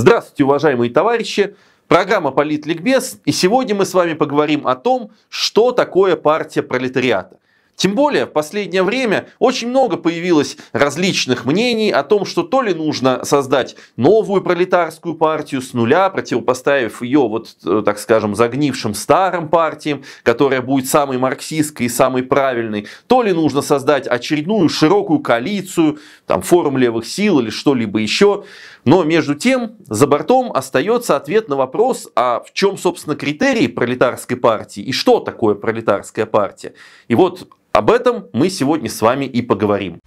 Здравствуйте, уважаемые товарищи! Программа «Политликбез» и сегодня мы с вами поговорим о том, что такое партия пролетариата. Тем более, в последнее время очень много появилось различных мнений о том, что то ли нужно создать новую пролетарскую партию с нуля, противопоставив ее, вот, э, так скажем, загнившим старым партиям, которая будет самой марксистской и самой правильной, то ли нужно создать очередную широкую коалицию, там, форум левых сил или что-либо еще. Но между тем, за бортом остается ответ на вопрос, а в чем, собственно, критерии пролетарской партии и что такое пролетарская партия. И вот об этом мы сегодня с вами и поговорим.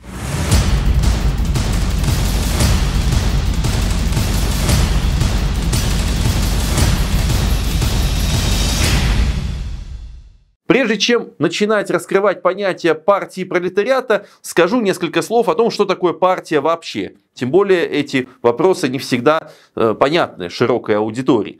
Прежде чем начинать раскрывать понятие партии пролетариата, скажу несколько слов о том, что такое партия вообще. Тем более эти вопросы не всегда э, понятны широкой аудитории.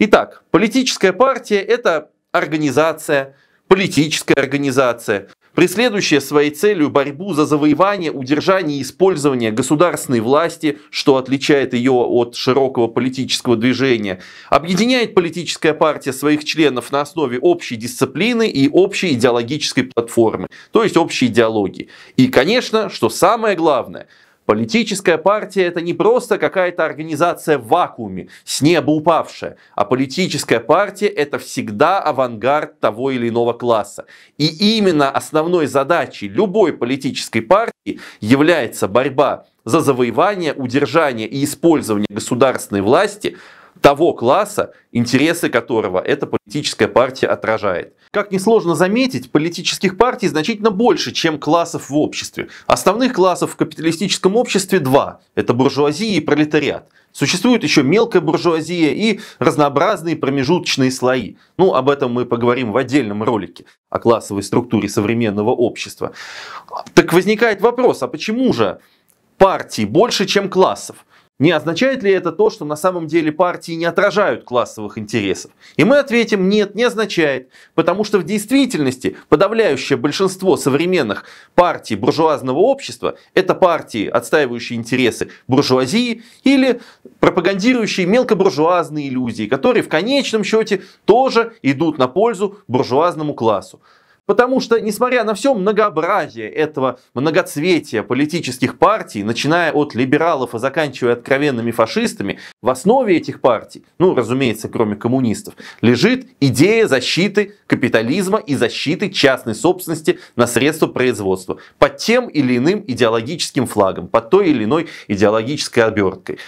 Итак, политическая партия – это организация, политическая организация, преследующая своей целью борьбу за завоевание, удержание и использование государственной власти, что отличает ее от широкого политического движения. Объединяет политическая партия своих членов на основе общей дисциплины и общей идеологической платформы, то есть общей идеологии. И, конечно, что самое главное – Политическая партия это не просто какая-то организация в вакууме, с неба упавшая, а политическая партия это всегда авангард того или иного класса. И именно основной задачей любой политической партии является борьба за завоевание, удержание и использование государственной власти того класса, интересы которого эта политическая партия отражает. Как несложно заметить, политических партий значительно больше, чем классов в обществе. Основных классов в капиталистическом обществе два. Это буржуазия и пролетариат. Существует еще мелкая буржуазия и разнообразные промежуточные слои. Ну, об этом мы поговорим в отдельном ролике о классовой структуре современного общества. Так возникает вопрос, а почему же партий больше, чем классов? Не означает ли это то, что на самом деле партии не отражают классовых интересов? И мы ответим, нет, не означает, потому что в действительности подавляющее большинство современных партий буржуазного общества – это партии, отстаивающие интересы буржуазии или пропагандирующие мелкобуржуазные иллюзии, которые в конечном счете тоже идут на пользу буржуазному классу. Потому что, несмотря на все многообразие этого многоцветия политических партий, начиная от либералов и заканчивая откровенными фашистами, в основе этих партий, ну, разумеется, кроме коммунистов, лежит идея защиты капитализма и защиты частной собственности на средства производства под тем или иным идеологическим флагом, под той или иной идеологической оберткой.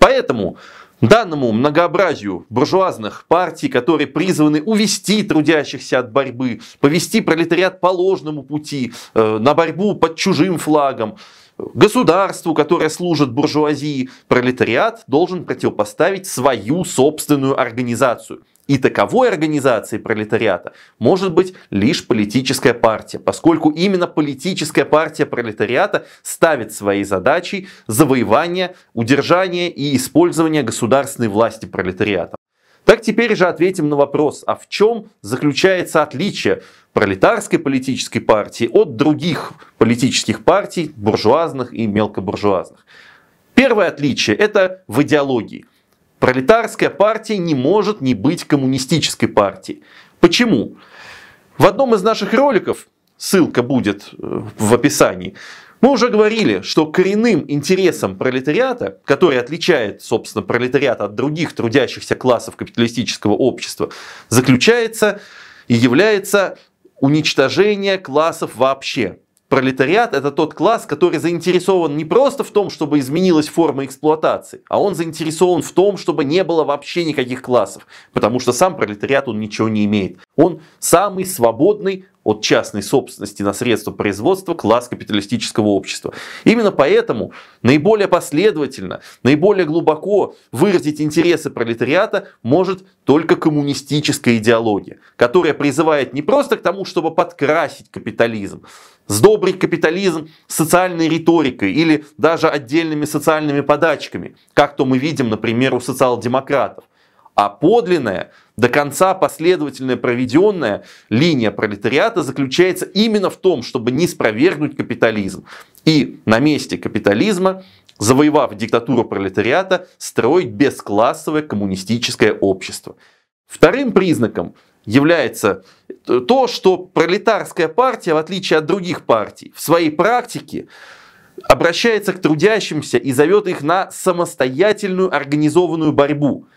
Поэтому Данному многообразию буржуазных партий, которые призваны увести трудящихся от борьбы, повести пролетариат по ложному пути, э, на борьбу под чужим флагом, государству, которое служит буржуазии, пролетариат должен противопоставить свою собственную организацию. И таковой организацией пролетариата может быть лишь политическая партия, поскольку именно политическая партия пролетариата ставит своей задачей завоевание, удержание и использование государственной власти пролетариата. Так теперь же ответим на вопрос, а в чем заключается отличие пролетарской политической партии от других политических партий, буржуазных и мелкобуржуазных. Первое отличие – это в идеологии. Пролетарская партия не может не быть коммунистической партией. Почему? В одном из наших роликов, ссылка будет э, в описании, мы уже говорили, что коренным интересом пролетариата, который отличает, собственно, пролетариат от других трудящихся классов капиталистического общества, заключается и является уничтожение классов вообще. Пролетариат – это тот класс, который заинтересован не просто в том, чтобы изменилась форма эксплуатации, а он заинтересован в том, чтобы не было вообще никаких классов, потому что сам пролетариат он ничего не имеет. Он самый свободный от частной собственности на средства производства класс капиталистического общества. Именно поэтому наиболее последовательно, наиболее глубоко выразить интересы пролетариата может только коммунистическая идеология, которая призывает не просто к тому, чтобы подкрасить капитализм, сдобрить капитализм социальной риторикой или даже отдельными социальными подачками, как то мы видим, например, у социал-демократов, а подлинная до конца последовательная проведенная линия пролетариата заключается именно в том, чтобы не спровергнуть капитализм. И на месте капитализма, завоевав диктатуру пролетариата, строить бесклассовое коммунистическое общество. Вторым признаком является то, что пролетарская партия, в отличие от других партий, в своей практике обращается к трудящимся и зовет их на самостоятельную организованную борьбу –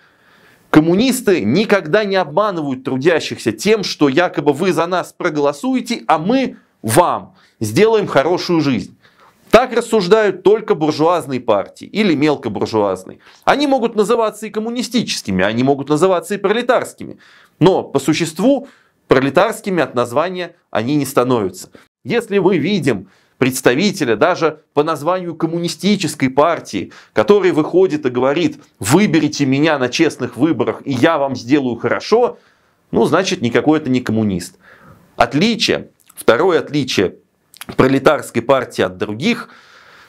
Коммунисты никогда не обманывают трудящихся тем, что якобы вы за нас проголосуете, а мы вам сделаем хорошую жизнь. Так рассуждают только буржуазные партии или мелкобуржуазные. Они могут называться и коммунистическими, они могут называться и пролетарскими. Но по существу пролетарскими от названия они не становятся. Если мы видим представителя даже по названию коммунистической партии, который выходит и говорит, выберите меня на честных выборах, и я вам сделаю хорошо, ну, значит, никакой это не коммунист. Отличие, второе отличие пролетарской партии от других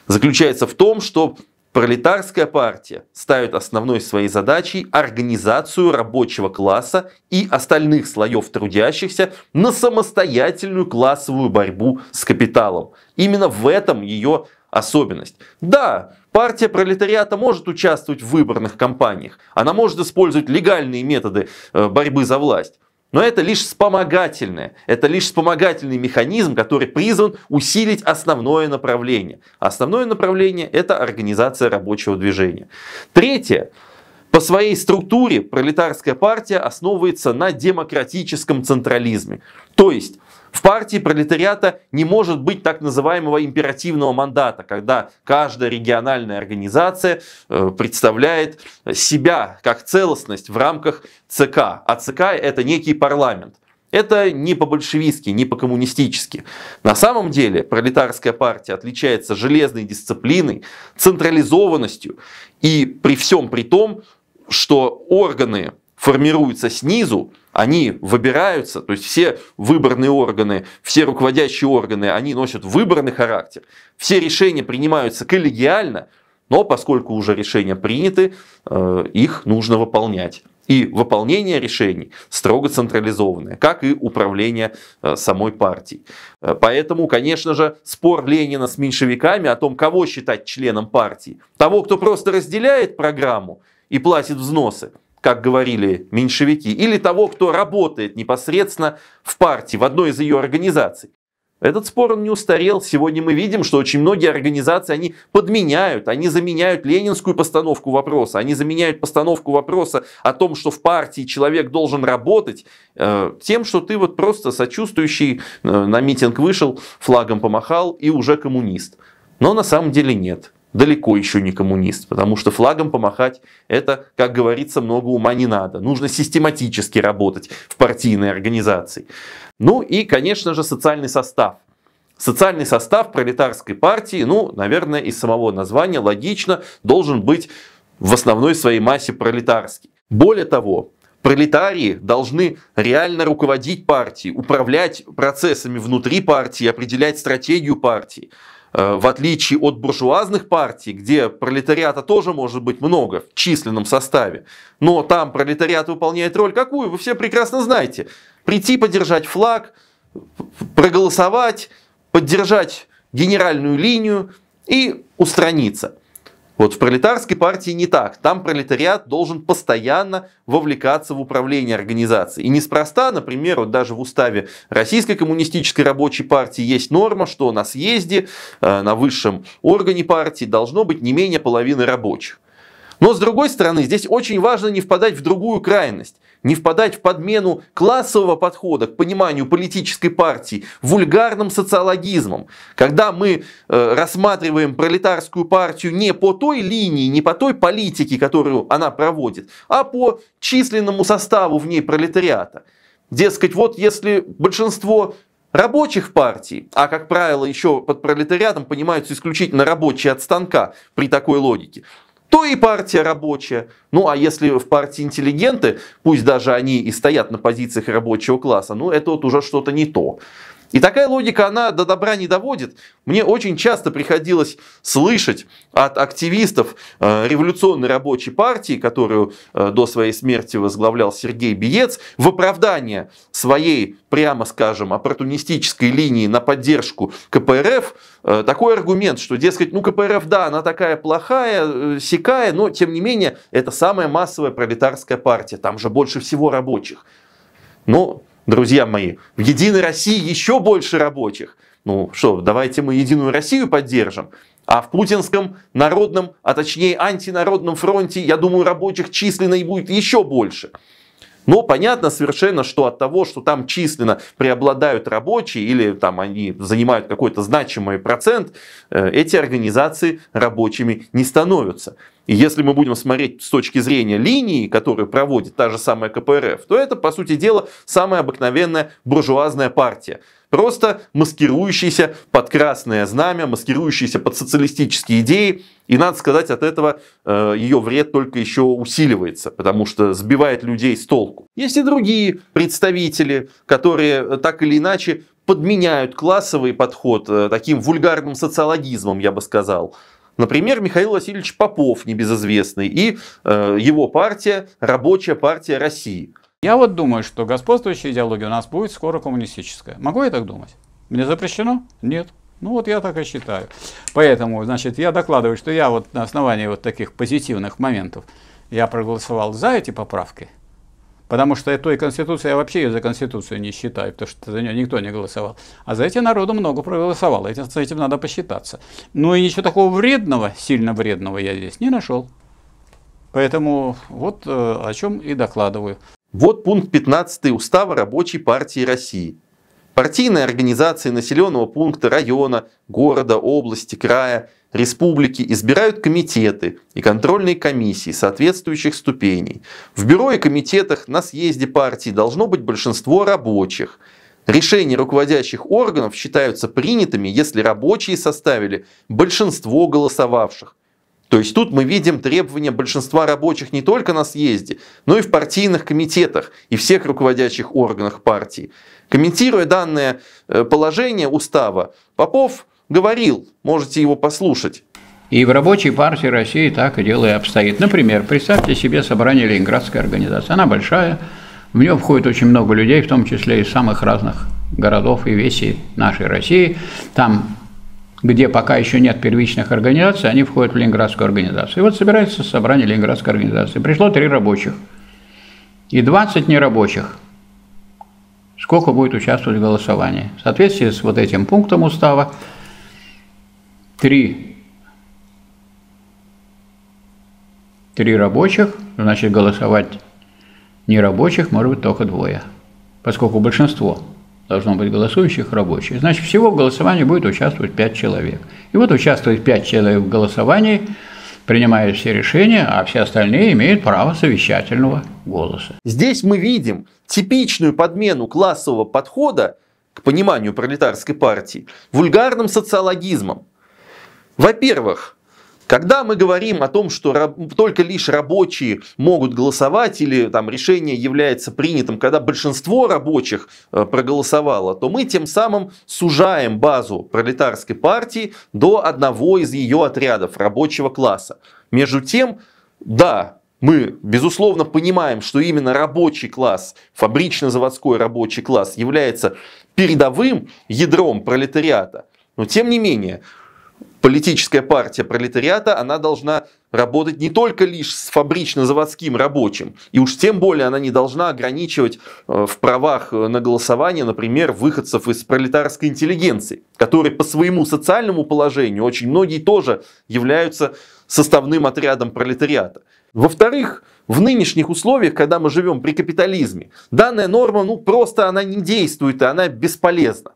заключается в том, что Пролетарская партия ставит основной своей задачей организацию рабочего класса и остальных слоев трудящихся на самостоятельную классовую борьбу с капиталом. Именно в этом ее особенность. Да, партия пролетариата может участвовать в выборных кампаниях, она может использовать легальные методы э, борьбы за власть, но это лишь вспомогательное, это лишь вспомогательный механизм, который призван усилить основное направление. Основное направление – это организация рабочего движения. Третье по своей структуре пролетарская партия основывается на демократическом централизме. То есть в партии пролетариата не может быть так называемого императивного мандата, когда каждая региональная организация э, представляет себя как целостность в рамках ЦК, а ЦК это некий парламент. Это не по-большевистски, не по-коммунистически. На самом деле пролетарская партия отличается железной дисциплиной, централизованностью и при всем при том что органы формируются снизу, они выбираются, то есть все выборные органы, все руководящие органы, они носят выборный характер. Все решения принимаются коллегиально, но поскольку уже решения приняты, э, их нужно выполнять. И выполнение решений строго централизованное, как и управление э, самой партией. Э, поэтому, конечно же, спор Ленина с меньшевиками о том, кого считать членом партии, того, кто просто разделяет программу, и платит взносы, как говорили меньшевики, или того, кто работает непосредственно в партии, в одной из ее организаций. Этот спор он не устарел. Сегодня мы видим, что очень многие организации, они подменяют, они заменяют ленинскую постановку вопроса, они заменяют постановку вопроса о том, что в партии человек должен работать, э, тем, что ты вот просто сочувствующий э, на митинг вышел, флагом помахал и уже коммунист. Но на самом деле нет далеко еще не коммунист, потому что флагом помахать это, как говорится, много ума не надо. Нужно систематически работать в партийной организации. Ну и, конечно же, социальный состав. Социальный состав пролетарской партии, ну, наверное, из самого названия логично, должен быть в основной своей массе пролетарский. Более того, пролетарии должны реально руководить партией, управлять процессами внутри партии, определять стратегию партии. Э, в отличие от буржуазных партий, где пролетариата тоже может быть много в численном составе, но там пролетариат выполняет роль какую, вы все прекрасно знаете. Прийти, поддержать флаг, проголосовать, поддержать генеральную линию и устраниться. Вот в пролетарской партии не так. Там пролетариат должен постоянно вовлекаться в управление организацией. И неспроста, например, вот даже в уставе Российской коммунистической рабочей партии есть норма, что на съезде, э, на высшем органе партии должно быть не менее половины рабочих. Но с другой стороны, здесь очень важно не впадать в другую крайность, не впадать в подмену классового подхода к пониманию политической партии вульгарным социологизмом, когда мы э, рассматриваем пролетарскую партию не по той линии, не по той политике, которую она проводит, а по численному составу в ней пролетариата. Дескать, вот если большинство рабочих партий, а, как правило, еще под пролетариатом понимаются исключительно рабочие от станка при такой логике, то и партия рабочая. Ну а если в партии интеллигенты, пусть даже они и стоят на позициях рабочего класса, ну это вот уже что-то не то. И такая логика, она до добра не доводит. Мне очень часто приходилось слышать от активистов э, революционной рабочей партии, которую э, до своей смерти возглавлял Сергей Биец, в оправдание своей, прямо скажем, оппортунистической линии на поддержку КПРФ, э, такой аргумент, что, дескать, ну КПРФ, да, она такая плохая, э, сякая, но, тем не менее, это самая массовая пролетарская партия, там же больше всего рабочих. Но друзья мои, в Единой России еще больше рабочих. Ну что, давайте мы Единую Россию поддержим. А в путинском народном, а точнее антинародном фронте, я думаю, рабочих численно и будет еще больше. Но понятно совершенно, что от того, что там численно преобладают рабочие или там они занимают какой-то значимый процент, э, эти организации рабочими не становятся. И если мы будем смотреть с точки зрения линии, которую проводит та же самая КПРФ, то это, по сути дела, самая обыкновенная буржуазная партия. Просто маскирующаяся под красное знамя, маскирующаяся под социалистические идеи. И надо сказать, от этого э, ее вред только еще усиливается, потому что сбивает людей с толку. Есть и другие представители, которые э, так или иначе подменяют классовый подход э, таким вульгарным социологизмом, я бы сказал. Например, Михаил Васильевич Попов, небезызвестный, и э, его партия Рабочая партия России. Я вот думаю, что господствующая идеология у нас будет скоро коммунистическая. Могу я так думать? Мне запрещено? Нет. Ну вот я так и считаю. Поэтому, значит, я докладываю, что я вот на основании вот таких позитивных моментов я проголосовал за эти поправки – Потому что той Конституции, я вообще ее за Конституцию не считаю, потому что за нее никто не голосовал. А за эти народу много проголосовало, этим, с этим надо посчитаться. Но ну и ничего такого вредного, сильно вредного я здесь не нашел. Поэтому вот э, о чем и докладываю. Вот пункт 15 Устава Рабочей партии России. Партийные организации населенного пункта, района, города, области, края – республики избирают комитеты и контрольные комиссии соответствующих ступеней. В бюро и комитетах на съезде партии должно быть большинство рабочих. Решения руководящих органов считаются принятыми, если рабочие составили большинство голосовавших. То есть тут мы видим требования большинства рабочих не только на съезде, но и в партийных комитетах и всех руководящих органах партии. Комментируя данное э, положение устава, Попов говорил, можете его послушать. И в рабочей партии России так и дело и обстоит. Например, представьте себе собрание Ленинградской организации. Она большая, в нее входит очень много людей, в том числе из самых разных городов и весей нашей России. Там, где пока еще нет первичных организаций, они входят в Ленинградскую организацию. И вот собирается собрание Ленинградской организации. Пришло три рабочих и 20 нерабочих. Сколько будет участвовать в голосовании? В соответствии с вот этим пунктом устава три три рабочих, ну, значит голосовать не рабочих может быть только двое. Поскольку большинство должно быть голосующих рабочих, значит всего в голосовании будет участвовать пять человек. И вот участвует пять человек в голосовании, принимая все решения, а все остальные имеют право совещательного голоса. Здесь мы видим типичную подмену классового подхода к пониманию пролетарской партии вульгарным социологизмом. Во-первых, когда мы говорим о том, что только лишь рабочие могут голосовать или там решение является принятым, когда большинство рабочих э, проголосовало, то мы тем самым сужаем базу пролетарской партии до одного из ее отрядов рабочего класса. Между тем, да, мы, безусловно, понимаем, что именно рабочий класс, фабрично-заводской рабочий класс является передовым ядром пролетариата. Но тем не менее, политическая партия пролетариата, она должна работать не только лишь с фабрично-заводским рабочим, и уж тем более она не должна ограничивать э, в правах э, на голосование, например, выходцев из пролетарской интеллигенции, которые по своему социальному положению очень многие тоже являются составным отрядом пролетариата. Во-вторых, в нынешних условиях, когда мы живем при капитализме, данная норма, ну, просто она не действует, и она бесполезна.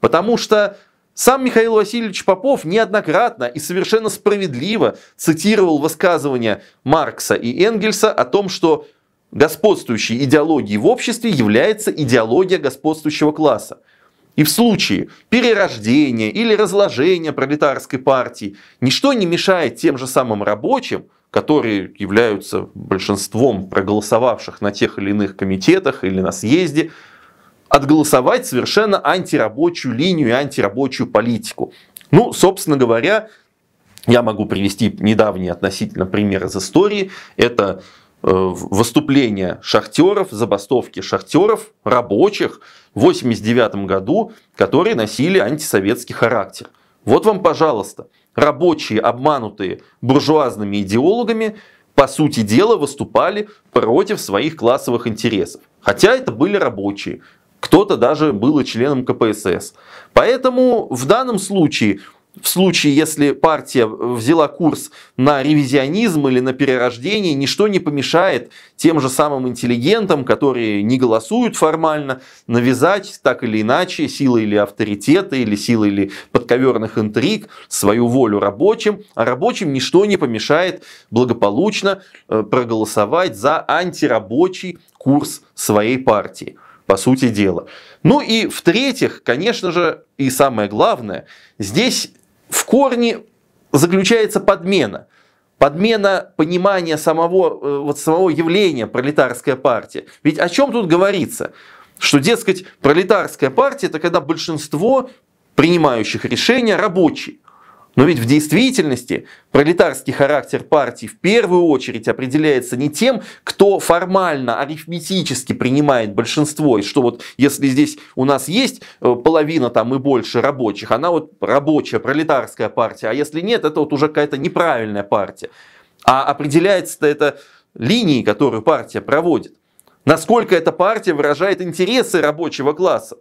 Потому что сам Михаил Васильевич Попов неоднократно и совершенно справедливо цитировал высказывания Маркса и Энгельса о том, что господствующей идеологией в обществе является идеология господствующего класса. И в случае перерождения или разложения пролетарской партии ничто не мешает тем же самым рабочим, которые являются большинством проголосовавших на тех или иных комитетах или на съезде, отголосовать совершенно антирабочую линию и антирабочую политику. Ну, собственно говоря, я могу привести недавний относительно пример из истории. Это э, выступление шахтеров, забастовки шахтеров, рабочих в 1989 году, которые носили антисоветский характер. Вот вам, пожалуйста, рабочие, обманутые буржуазными идеологами, по сути дела, выступали против своих классовых интересов. Хотя это были рабочие, кто-то даже был членом КПСС. Поэтому в данном случае в случае, если партия взяла курс на ревизионизм или на перерождение, ничто не помешает тем же самым интеллигентам, которые не голосуют формально, навязать так или иначе силой или авторитета, или силой или подковерных интриг свою волю рабочим, а рабочим ничто не помешает благополучно э, проголосовать за антирабочий курс своей партии по сути дела. Ну и в-третьих, конечно же, и самое главное, здесь в корне заключается подмена. Подмена понимания самого, э, вот самого явления пролетарская партия. Ведь о чем тут говорится? Что, дескать, пролетарская партия – это когда большинство принимающих решения рабочие. Но ведь в действительности пролетарский характер партии в первую очередь определяется не тем, кто формально, арифметически принимает большинство, и что вот если здесь у нас есть э, половина там и больше рабочих, она вот рабочая, пролетарская партия, а если нет, это вот уже какая-то неправильная партия. А определяется-то это линией, которую партия проводит. Насколько эта партия выражает интересы рабочего класса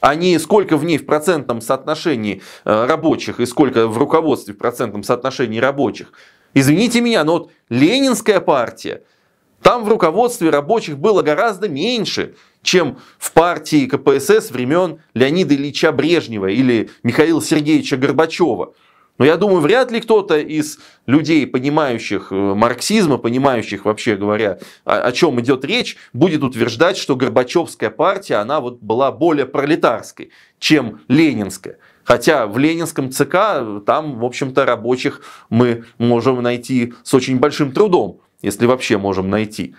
они сколько в ней в процентном соотношении э, рабочих и сколько в руководстве в процентном соотношении рабочих. Извините меня, но вот Ленинская партия, там в руководстве рабочих было гораздо меньше, чем в партии КПСС времен Леонида Ильича Брежнева или Михаила Сергеевича Горбачева. Но я думаю, вряд ли кто-то из людей, понимающих э, марксизма, понимающих вообще говоря, о, о чем идет речь, будет утверждать, что Горбачевская партия, она вот была более пролетарской, чем Ленинская. Хотя в ленинском ЦК э, там, в общем-то, рабочих мы можем найти с очень большим трудом, если вообще можем найти.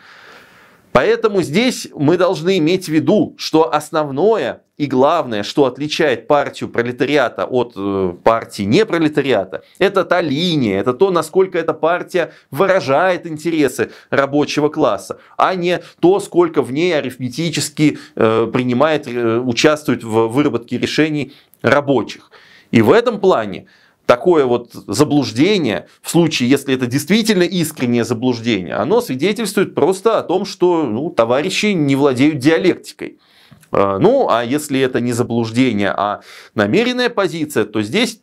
Поэтому здесь мы должны иметь в виду, что основное и главное, что отличает партию пролетариата от э, партии непролетариата, это та линия, это то, насколько эта партия выражает интересы рабочего класса, а не то, сколько в ней арифметически э, принимает, э, участвует в выработке решений рабочих. И в этом плане такое вот заблуждение, в случае, если это действительно искреннее заблуждение, оно свидетельствует просто о том, что ну, товарищи не владеют диалектикой. А, ну, а если это не заблуждение, а намеренная позиция, то здесь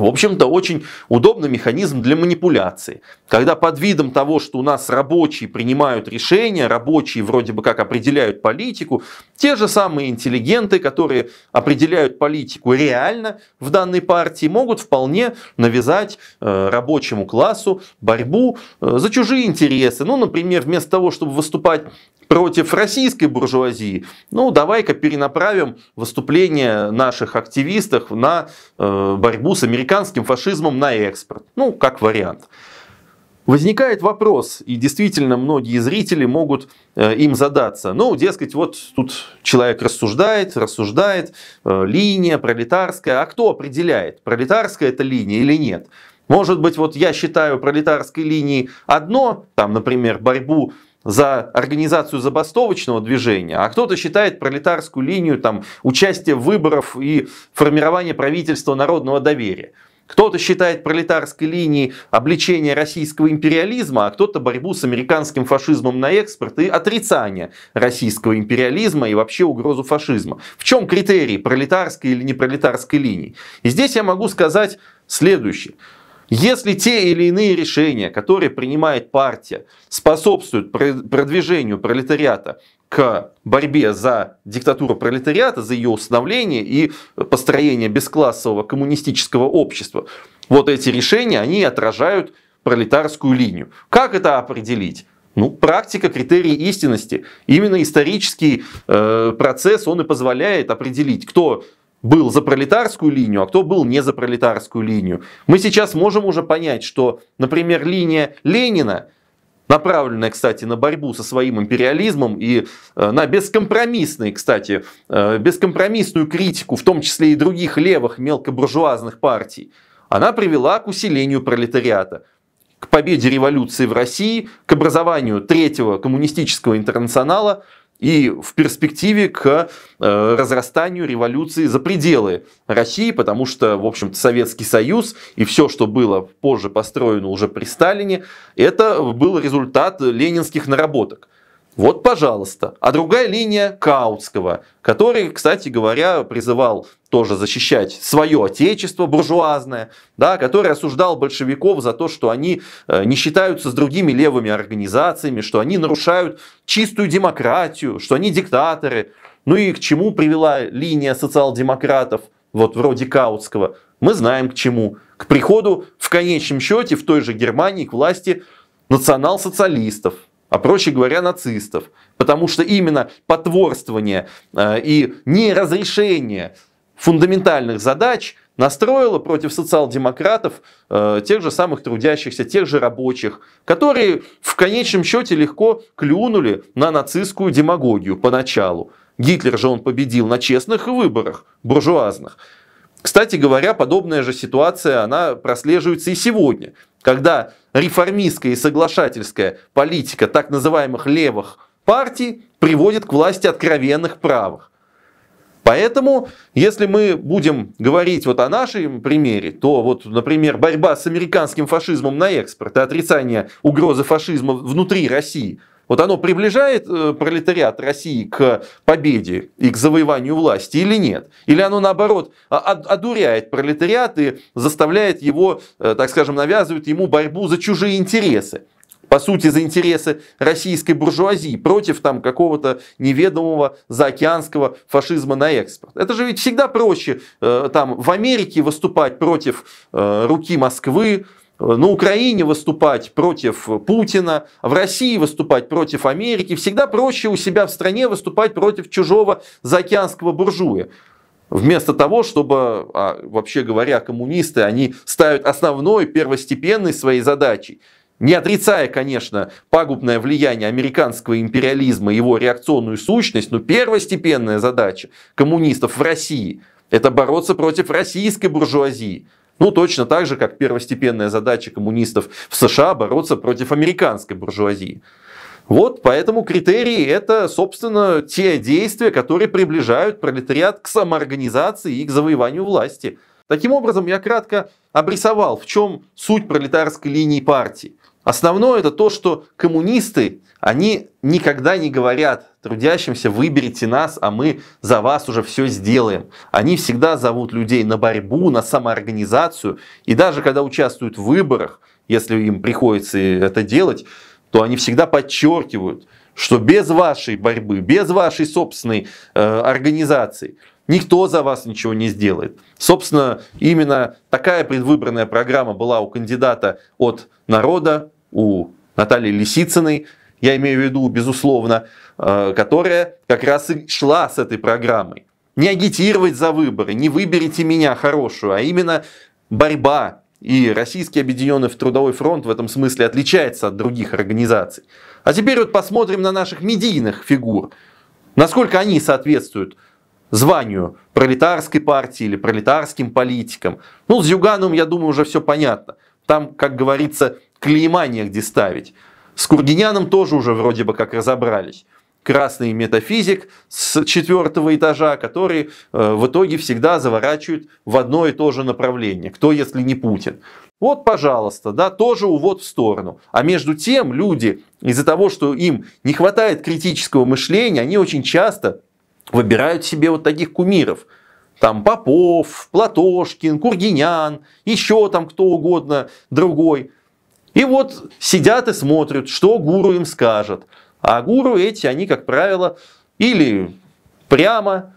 в общем-то, очень удобный механизм для манипуляции. Когда под видом того, что у нас рабочие принимают решения, рабочие вроде бы как определяют политику, те же самые интеллигенты, которые определяют политику реально в данной партии, могут вполне навязать э, рабочему классу борьбу э, за чужие интересы. Ну, например, вместо того, чтобы выступать против российской буржуазии, ну давай-ка перенаправим выступление наших активистов на э, борьбу с американскими американским фашизмом на экспорт. Ну, как вариант. Возникает вопрос, и действительно многие зрители могут э, им задаться. Ну, дескать, вот тут человек рассуждает, рассуждает, э, линия пролетарская. А кто определяет, пролетарская это линия или нет? Может быть, вот я считаю пролетарской линией одно, там, например, борьбу за организацию забастовочного движения, а кто-то считает пролетарскую линию там, участие выборов и формирование правительства народного доверия. Кто-то считает пролетарской линией обличение российского империализма, а кто-то борьбу с американским фашизмом на экспорт и отрицание российского империализма и вообще угрозу фашизма. В чем критерий пролетарской или непролетарской линии? И здесь я могу сказать следующее. Если те или иные решения, которые принимает партия, способствуют продвижению пролетариата к борьбе за диктатуру пролетариата, за ее установление и построение бесклассового коммунистического общества, вот эти решения, они отражают пролетарскую линию. Как это определить? Ну, практика, критерии истинности. Именно исторический э, процесс, он и позволяет определить, кто был за пролетарскую линию, а кто был не за пролетарскую линию. Мы сейчас можем уже понять, что, например, линия Ленина, направленная, кстати, на борьбу со своим империализмом и э, на бескомпромиссный, кстати, э, бескомпромиссную критику, в том числе и других левых мелкобуржуазных партий, она привела к усилению пролетариата к победе революции в России, к образованию третьего коммунистического интернационала – и в перспективе к э, разрастанию революции за пределы России, потому что, в общем-то, Советский Союз и все, что было позже построено уже при Сталине, это был результат ленинских наработок. Вот, пожалуйста. А другая линия Каутского, который, кстати говоря, призывал тоже защищать свое отечество буржуазное, да, который осуждал большевиков за то, что они э, не считаются с другими левыми организациями, что они нарушают чистую демократию, что они диктаторы. Ну и к чему привела линия социал-демократов, вот вроде Каутского? Мы знаем к чему. К приходу, в конечном счете, в той же Германии к власти национал-социалистов, а проще говоря, нацистов. Потому что именно потворствование э, и неразрешение фундаментальных задач настроило против социал-демократов э, тех же самых трудящихся, тех же рабочих, которые в конечном счете легко клюнули на нацистскую демагогию поначалу. Гитлер же он победил на честных выборах, буржуазных. Кстати говоря, подобная же ситуация, она прослеживается и сегодня когда реформистская и соглашательская политика так называемых левых партий приводит к власти откровенных правых. Поэтому, если мы будем говорить вот о нашем примере, то вот, например, борьба с американским фашизмом на экспорт и отрицание угрозы фашизма внутри России – вот оно приближает э, пролетариат России к победе и к завоеванию власти или нет? Или оно, наоборот, а, а, одуряет пролетариат и заставляет его, э, так скажем, навязывает ему борьбу за чужие интересы? по сути, за интересы российской буржуазии против там какого-то неведомого заокеанского фашизма на экспорт. Это же ведь всегда проще э, там в Америке выступать против э, руки Москвы, Э, на Украине выступать против Путина, в России выступать против Америки. Всегда проще у себя в стране выступать против чужого заокеанского буржуя. Вместо того, чтобы, а, вообще говоря, коммунисты, они ставят основной, первостепенной своей задачей не отрицая, конечно, пагубное влияние американского империализма и его реакционную сущность, но первостепенная задача коммунистов в России – это бороться против российской буржуазии – ну, точно так же, как первостепенная задача коммунистов в США бороться против американской буржуазии. Вот, поэтому критерии – это, собственно, те действия, которые приближают пролетариат к самоорганизации и к завоеванию власти. Таким образом, я кратко обрисовал, в чем суть пролетарской линии партии. Основное это то, что коммунисты они никогда не говорят трудящимся, выберите нас, а мы за вас уже все сделаем. Они всегда зовут людей на борьбу, на самоорганизацию. И даже когда участвуют в выборах, если им приходится это делать, то они всегда подчеркивают, что без вашей борьбы, без вашей собственной э, организации никто за вас ничего не сделает. Собственно, именно такая предвыборная программа была у кандидата от народа, у Натальи Лисицыной, я имею в виду, безусловно, э, которая как раз и шла с этой программой. Не агитировать за выборы, не выберите меня хорошую, а именно борьба. И Российский Объединенный Трудовой фронт в этом смысле отличается от других организаций. А теперь вот посмотрим на наших медийных фигур. Насколько они соответствуют званию пролетарской партии или пролетарским политикам. Ну, с Юганом, я думаю, уже все понятно. Там, как говорится, клейма негде ставить. С Кургиняном тоже уже вроде бы как разобрались красный метафизик с четвертого этажа, который э, в итоге всегда заворачивает в одно и то же направление. Кто, если не Путин? Вот, пожалуйста, да, тоже увод в сторону. А между тем люди из-за того, что им не хватает критического мышления, они очень часто выбирают себе вот таких кумиров. Там Попов, Платошкин, Кургинян, еще там кто угодно другой – и вот сидят и смотрят, что гуру им скажет. А гуру эти, они, как правило, или прямо,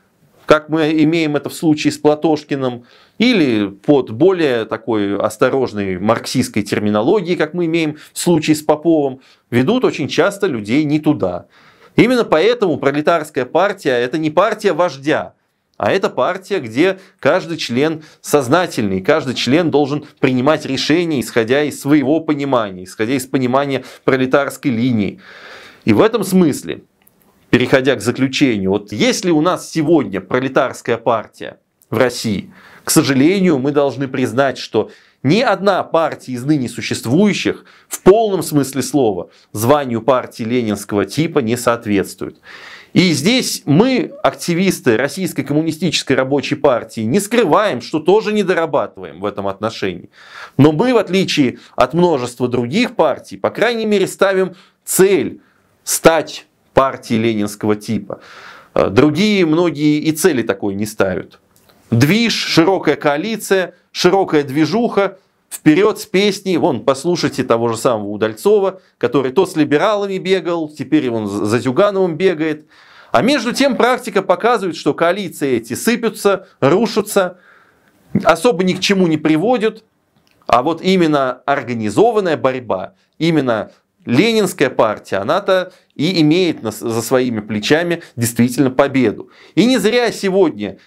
как мы имеем это в случае с Платошкиным, или под более такой осторожной марксистской терминологией, как мы имеем в случае с Поповым, ведут очень часто людей не туда. Именно поэтому пролетарская партия – это не партия вождя, а это партия, где каждый член сознательный, каждый член должен принимать решения, исходя из своего понимания, исходя из понимания пролетарской линии. И в этом смысле, переходя к заключению, вот если у нас сегодня пролетарская партия в России, к сожалению, мы должны признать, что ни одна партия из ныне существующих в полном смысле слова званию партии ленинского типа не соответствует. И здесь мы, активисты Российской коммунистической рабочей партии, не скрываем, что тоже не дорабатываем в этом отношении. Но мы, в отличие от множества других партий, по крайней мере, ставим цель стать партией ленинского типа. Э, другие многие и цели такой не ставят. Движ, широкая коалиция, широкая движуха, вперед с песней. Вон, послушайте того же самого Удальцова, который то с либералами бегал, теперь он за Зюгановым бегает. А между тем практика показывает, что коалиции эти сыпятся, рушатся, особо ни к чему не приводят. А вот именно организованная борьба, именно Ленинская партия, она-то и имеет за своими плечами действительно победу. И не зря сегодня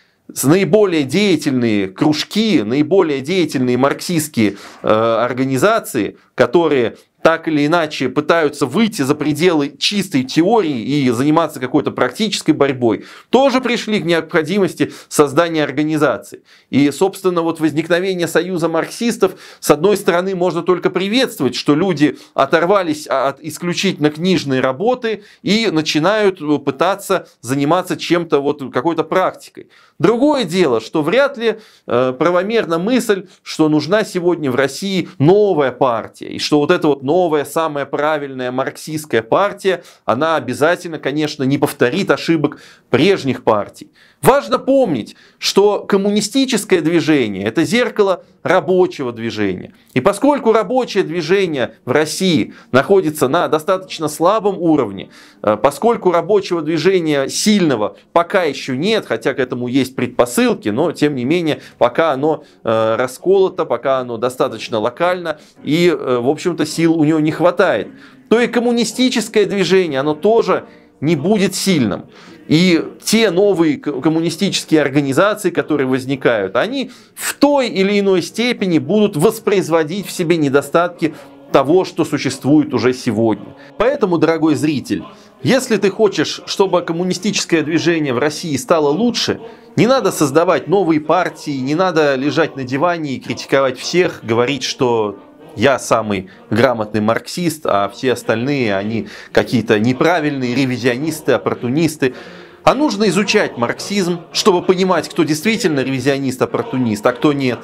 наиболее деятельные кружки, наиболее деятельные марксистские э, организации, которые так или иначе пытаются выйти за пределы чистой теории и заниматься какой-то практической борьбой, тоже пришли к необходимости создания организации. И, собственно, вот возникновение союза марксистов, с одной стороны, можно только приветствовать, что люди оторвались от исключительно книжной работы и начинают э, пытаться заниматься чем-то, вот какой-то практикой. Другое дело, что вряд ли э, правомерна мысль, что нужна сегодня в России новая партия, и что вот это вот новая, самая правильная марксистская партия, она обязательно, конечно, не повторит ошибок прежних партий. Важно помнить, что коммунистическое движение – это зеркало рабочего движения. И поскольку рабочее движение в России находится на достаточно слабом уровне, э, поскольку рабочего движения сильного пока еще нет, хотя к этому есть предпосылки, но тем не менее пока оно э, расколото, пока оно достаточно локально и, э, в общем-то, сил у него не хватает, то и коммунистическое движение, оно тоже не будет сильным. И те новые коммунистические организации, которые возникают, они в той или иной степени будут воспроизводить в себе недостатки того, что существует уже сегодня. Поэтому, дорогой зритель, если ты хочешь, чтобы коммунистическое движение в России стало лучше, не надо создавать новые партии, не надо лежать на диване и критиковать всех, говорить, что я самый грамотный марксист, а все остальные, они какие-то неправильные ревизионисты, оппортунисты. А нужно изучать марксизм, чтобы понимать, кто действительно ревизионист-оппортунист, а, а кто нет.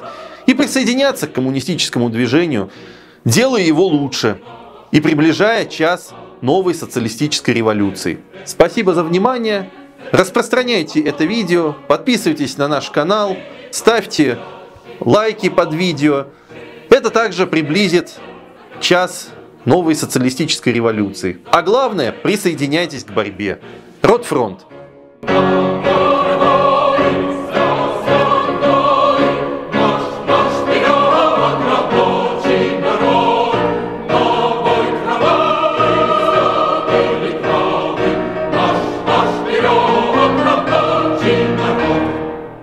И присоединяться к коммунистическому движению, делая его лучше и приближая час новой социалистической революции. Спасибо за внимание. Распространяйте это видео, подписывайтесь на наш канал, ставьте лайки под видео. Это также приблизит час новой социалистической революции. А главное, присоединяйтесь к борьбе. Ротфронт. Oh.